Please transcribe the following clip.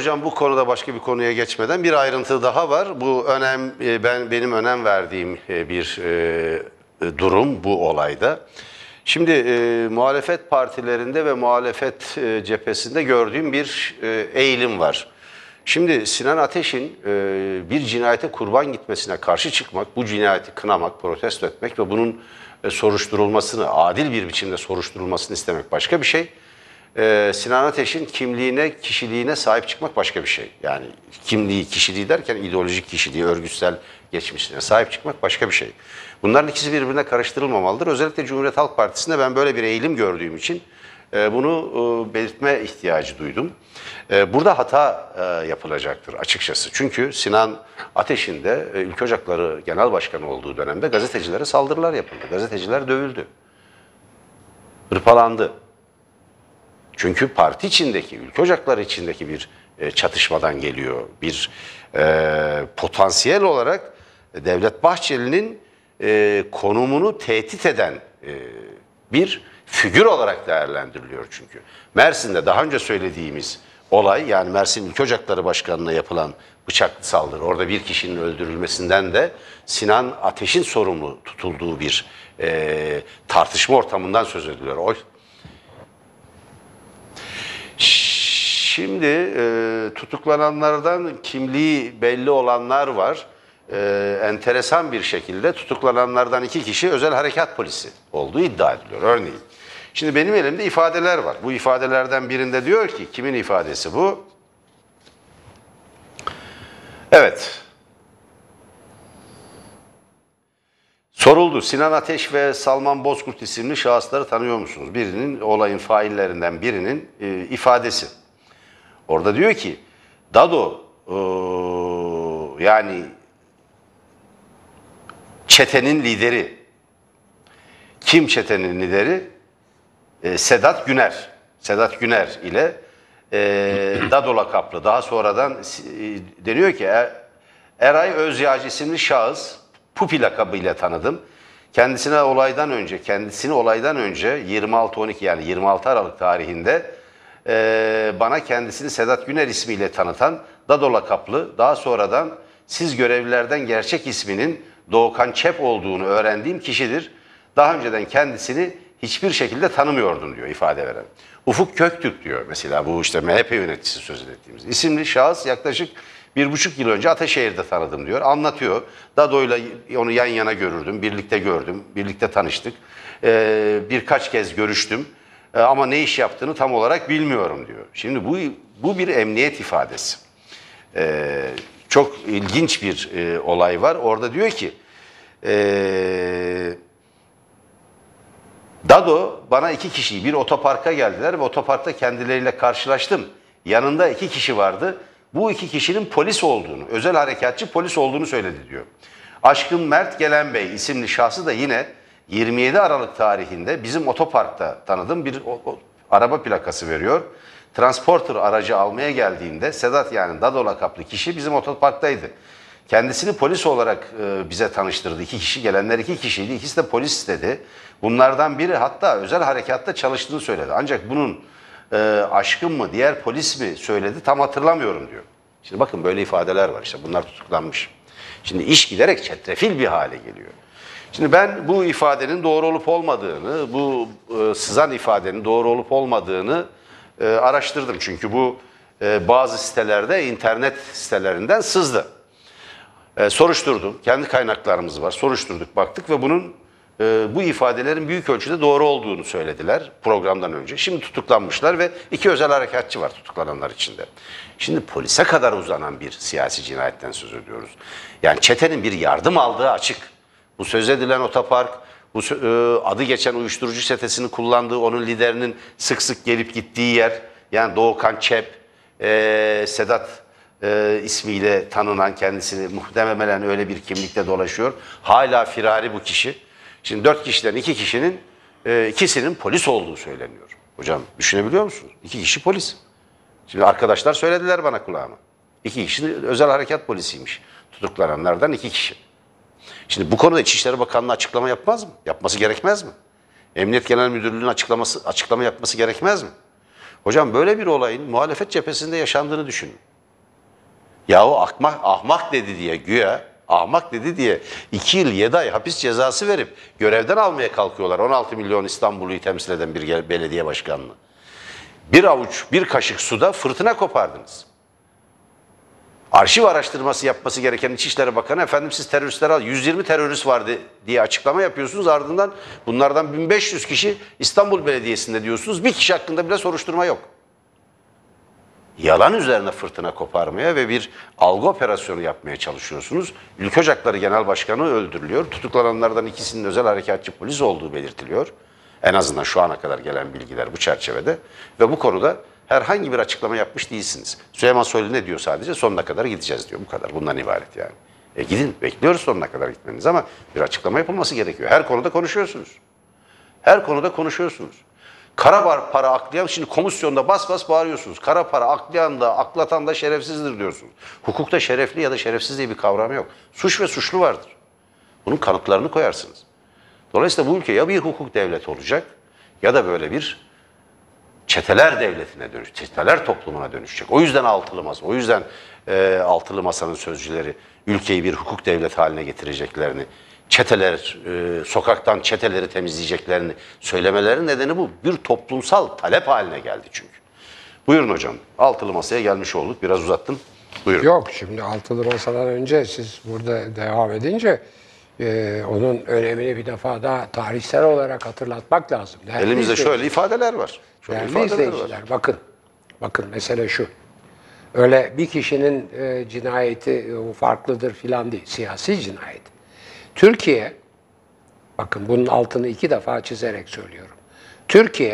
Hocam bu konuda başka bir konuya geçmeden bir ayrıntı daha var. Bu önem e, ben benim önem verdiğim e, bir e, durum bu olayda. Şimdi e, muhalefet partilerinde ve muhalefet e, cephesinde gördüğüm bir e, eğilim var. Şimdi Sinan Ateş'in e, bir cinayete kurban gitmesine karşı çıkmak, bu cinayeti kınamak, protesto etmek ve bunun e, soruşturulmasını, adil bir biçimde soruşturulmasını istemek başka bir şey e, Sinan Ateş'in kimliğine, kişiliğine sahip çıkmak başka bir şey. Yani kimliği, kişiliği derken ideolojik kişiliği, örgütsel geçmişine sahip çıkmak başka bir şey. Bunların ikisi birbirine karıştırılmamalıdır. Özellikle Cumhuriyet Halk Partisi'nde ben böyle bir eğilim gördüğüm için e, bunu e, belirtme ihtiyacı duydum. E, burada hata e, yapılacaktır açıkçası. Çünkü Sinan Ateş'in de e, Ülke Ocakları Genel Başkanı olduğu dönemde gazetecilere saldırılar yapıldı. Gazeteciler dövüldü. Hırpalandı. Çünkü parti içindeki, ülke ocakları içindeki bir e, çatışmadan geliyor. Bir e, potansiyel olarak Devlet Bahçeli'nin e, konumunu tehdit eden e, bir figür olarak değerlendiriliyor çünkü. Mersin'de daha önce söylediğimiz olay yani Mersin Ülke Ocakları Başkanı'na yapılan bıçaklı saldırı orada bir kişinin öldürülmesinden de Sinan Ateş'in sorumlu tutulduğu bir e, tartışma ortamından söz ediliyor. O, Şimdi e, tutuklananlardan kimliği belli olanlar var. E, enteresan bir şekilde tutuklananlardan iki kişi özel harekat polisi olduğu iddia ediliyor örneğin. Şimdi benim elimde ifadeler var. Bu ifadelerden birinde diyor ki kimin ifadesi bu? Evet. Soruldu. Sinan Ateş ve Salman Bozkurt isimli şahısları tanıyor musunuz? Birinin olayın faillerinden birinin e, ifadesi. Orada diyor ki Dado ee, yani çetenin lideri. Kim çetenin lideri? E, Sedat Güner. Sedat Güner ile e, Dado lakaplı. Daha sonradan e, deniyor ki e, Eray Özyağcı isimli şahıs Pupi lakabıyla tanıdım. Kendisine olaydan önce, kendisini olaydan önce 26-12 yani 26 Aralık tarihinde e, bana kendisini Sedat Güner ismiyle tanıtan Dadola Kaplı daha sonradan siz görevlilerden gerçek isminin Doğukan Çep olduğunu öğrendiğim kişidir. Daha önceden kendisini hiçbir şekilde tanımıyordum diyor ifade veren. Ufuk Köktürk diyor mesela bu işte MHP yöneticisi söz ettiğimiz isimli şahıs yaklaşık bir buçuk yıl önce Ataşehir'de tanıdım diyor. Anlatıyor. Dado'yla onu yan yana görürdüm, birlikte gördüm, birlikte tanıştık. Ee, birkaç kez görüştüm. E, ama ne iş yaptığını tam olarak bilmiyorum diyor. Şimdi bu, bu bir emniyet ifadesi. E, çok ilginç bir e, olay var. Orada diyor ki e, Dado bana iki kişiyi bir otoparka geldiler ve otoparkta kendileriyle karşılaştım. Yanında iki kişi vardı. Bu iki kişinin polis olduğunu, özel harekatçı polis olduğunu söyledi diyor. Aşkın Mert Gelen Bey isimli şahsı da yine 27 Aralık tarihinde bizim otoparkta tanıdığım bir o, o, araba plakası veriyor. Transporter aracı almaya geldiğinde Sedat yani Dadola kaplı kişi bizim otoparktaydı. Kendisini polis olarak e, bize tanıştırdı. İki kişi gelenler iki kişiydi. İkisi de polis dedi. Bunlardan biri hatta özel harekatta çalıştığını söyledi. Ancak bunun e, aşkın mı diğer polis mi söyledi tam hatırlamıyorum diyor. Şimdi bakın böyle ifadeler var işte bunlar tutuklanmış. Şimdi iş giderek çetrefil bir hale geliyor. Şimdi ben bu ifadenin doğru olup olmadığını, bu e, sızan ifadenin doğru olup olmadığını e, araştırdım. Çünkü bu e, bazı sitelerde, internet sitelerinden sızdı. E, soruşturdum. Kendi kaynaklarımız var. Soruşturduk, baktık ve bunun e, bu ifadelerin büyük ölçüde doğru olduğunu söylediler programdan önce. Şimdi tutuklanmışlar ve iki özel harekatçı var tutuklananlar içinde. Şimdi polise kadar uzanan bir siyasi cinayetten söz ediyoruz. Yani çetenin bir yardım aldığı açık. Bu söz edilen otopark, bu e, adı geçen uyuşturucu setesini kullandığı onun liderinin sık sık gelip gittiği yer. Yani Doğukan Çep, e, Sedat e, ismiyle tanınan kendisini muhtemelen öyle bir kimlikte dolaşıyor. Hala firari bu kişi. Şimdi dört kişiden iki kişinin e, ikisinin polis olduğu söyleniyor. Hocam düşünebiliyor musunuz? İki kişi polis. Şimdi arkadaşlar söylediler bana kulağıma. İki kişi özel harekat polisiymiş. Tutuklananlardan iki kişi. Şimdi bu konuda İçişleri Bakanlığı açıklama yapmaz mı? Yapması gerekmez mi? Emniyet Genel Müdürlüğü'nün açıklaması, açıklama yapması gerekmez mi? Hocam böyle bir olayın muhalefet cephesinde yaşandığını düşünün. Yahu ahmak, ahmak dedi diye güya, ahmak dedi diye 2 yıl 7 ay hapis cezası verip görevden almaya kalkıyorlar 16 milyon İstanbul'u temsil eden bir belediye başkanını. Bir avuç, bir kaşık suda fırtına kopardınız arşiv araştırması yapması gereken İçişleri Bakanı efendim siz teröristler al 120 terörist vardı diye açıklama yapıyorsunuz. Ardından bunlardan 1500 kişi İstanbul Belediyesi'nde diyorsunuz. Bir kişi hakkında bile soruşturma yok. Yalan üzerine fırtına koparmaya ve bir algı operasyonu yapmaya çalışıyorsunuz. Ülke Ocakları Genel Başkanı öldürülüyor. Tutuklananlardan ikisinin özel harekatçı polis olduğu belirtiliyor. En azından şu ana kadar gelen bilgiler bu çerçevede. Ve bu konuda herhangi bir açıklama yapmış değilsiniz. Süleyman Soylu ne diyor sadece? Sonuna kadar gideceğiz diyor. Bu kadar. Bundan ibaret yani. E gidin. Bekliyoruz sonuna kadar gitmeniz ama bir açıklama yapılması gerekiyor. Her konuda konuşuyorsunuz. Her konuda konuşuyorsunuz. Kara para aklayan, şimdi komisyonda bas bas bağırıyorsunuz. Kara para aklayan da, aklatan da şerefsizdir diyorsunuz. Hukukta şerefli ya da şerefsiz diye bir kavram yok. Suç ve suçlu vardır. Bunun kanıtlarını koyarsınız. Dolayısıyla bu ülke ya bir hukuk devleti olacak ya da böyle bir çeteler devletine dönüş, çeteler toplumuna dönüşecek. O yüzden altılı masa, o yüzden e, altılı masanın sözcüleri ülkeyi bir hukuk devleti haline getireceklerini, çeteler, e, sokaktan çeteleri temizleyeceklerini söylemeleri nedeni bu. Bir toplumsal talep haline geldi çünkü. Buyurun hocam, altılı masaya gelmiş olduk. Biraz uzattım. Buyurun. Yok şimdi altılı masadan önce siz burada devam edince e, onun önemini bir defa daha tarihsel olarak hatırlatmak lazım. Değerli Elimizde şöyle ifadeler var. Şöyle değerli ifadeler var. bakın. Bakın mesele şu. Öyle bir kişinin e, cinayeti e, farklıdır filan değil. Siyasi cinayet. Türkiye, bakın bunun altını iki defa çizerek söylüyorum. Türkiye,